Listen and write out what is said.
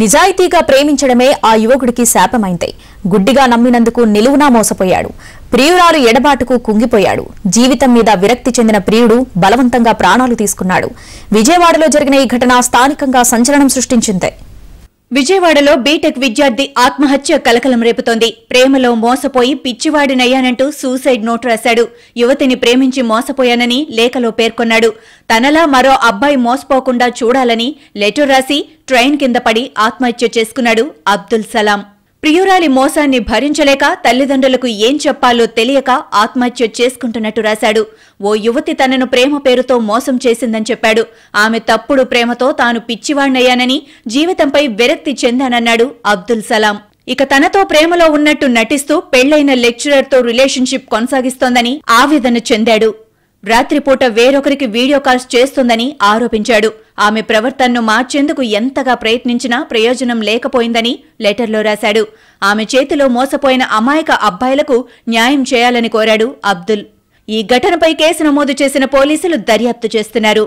నిజాయితీగా ప్రేమించడమే ఆ యువకుడికి శాపమైంది గుడ్డిగా నమ్మినందుకు నిలువునా మోసపోయాడు ప్రియురాలు ఎడబాటుకు కుంగిపోయాడు జీవితం మీద విరక్తి చెందిన ప్రియుడు బలవంతంగా ప్రాణాలు తీసుకున్నాడు విజయవాడలో జరిగిన ఈ ఘటన స్థానికంగా సంచలనం సృష్టించిందే విజయవాడలో బీటెక్ విద్యార్థి ఆత్మహత్య కలకలం రేపుతోంది ప్రేమలో మోసపోయి పిచ్చివాడినయ్యానంటూ సూసైడ్ నోట్ రాశాడు యువతిని ప్రేమించి మోసపోయానని లేఖలో పేర్కొన్నాడు తనలా మరో అబ్బాయి మోసపోకుండా చూడాలని లెటర్ రాసి ట్రైన్ కింద పడి ఆత్మహత్య చేసుకున్నాడు అబ్దుల్ సలాం ప్రియురాలి మోసాన్ని భరించలేక తల్లిదండ్రులకు ఏం చెప్పాలో తెలియక ఆత్మహత్య చేసుకుంటున్నట్టు రాశాడు ఓ యువతి తనను ప్రేమ పేరుతో మోసం చేసిందని చెప్పాడు ఆమె తప్పుడు ప్రేమతో తాను పిచ్చివాణ్ణయ్యానని జీవితంపై విరక్తి చెందానన్నాడు అబ్దుల్ సలాం ఇక తనతో ప్రేమలో ఉన్నట్టు నటిస్తూ పెళ్లైన లెక్చరర్తో రిలేషన్షిప్ కొనసాగిస్తోందని ఆవేదన చెందాడు రాత్రిపూట వేరొకరికి వీడియో కాల్స్ చేస్తుందని ఆరోపించాడు ఆమె ప్రవర్తనను మార్చేందుకు ఎంతగా ప్రయత్నించినా ప్రయోజనం లేకపోయిందని లెటర్లో రాశాడు ఆమె చేతిలో మోసపోయిన అమాయక అబ్బాయిలకు న్యాయం చేయాలని కోరాడు అబ్దుల్ ఈ ఘటనపై కేసు నమోదు చేసిన పోలీసులు దర్యాప్తు చేస్తున్నారు